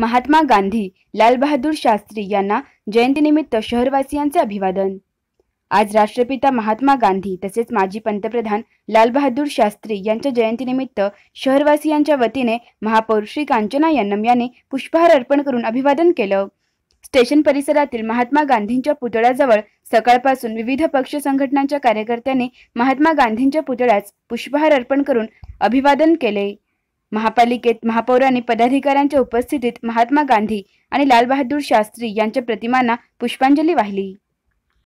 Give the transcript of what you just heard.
महात्मा गांधी लालबहादूर शास्त्री यांना जयंतीनिमित्त शहरवासियांचे अभिवादन आज राष्ट्रपिता महात्मा गांधी तसेच माजी पंतप्रधान लालबहादूर शास्त्री यांच्या जयंतीनिमित्त शहरवासियांच्या वतीने महापौर श्री कांचना यन्नम यांनी पुष्पहार अर्पण करून अभिवादन केलं स्टेशन परिसरातील महात्मा गांधींच्या पुतळ्याजवळ सकाळपासून विविध पक्ष संघटनांच्या कार्यकर्त्यांनी महात्मा गांधींच्या पुतळ्यास पुष्पहार अर्पण करून अभिवादन केले महापालिकेत महापौरांनी पदाधिकाऱ्यांच्या उपस्थितीत महात्मा गांधी आणि लालबहादूर शास्त्री यांच्या प्रतिमांना पुष्पांजली वाहिली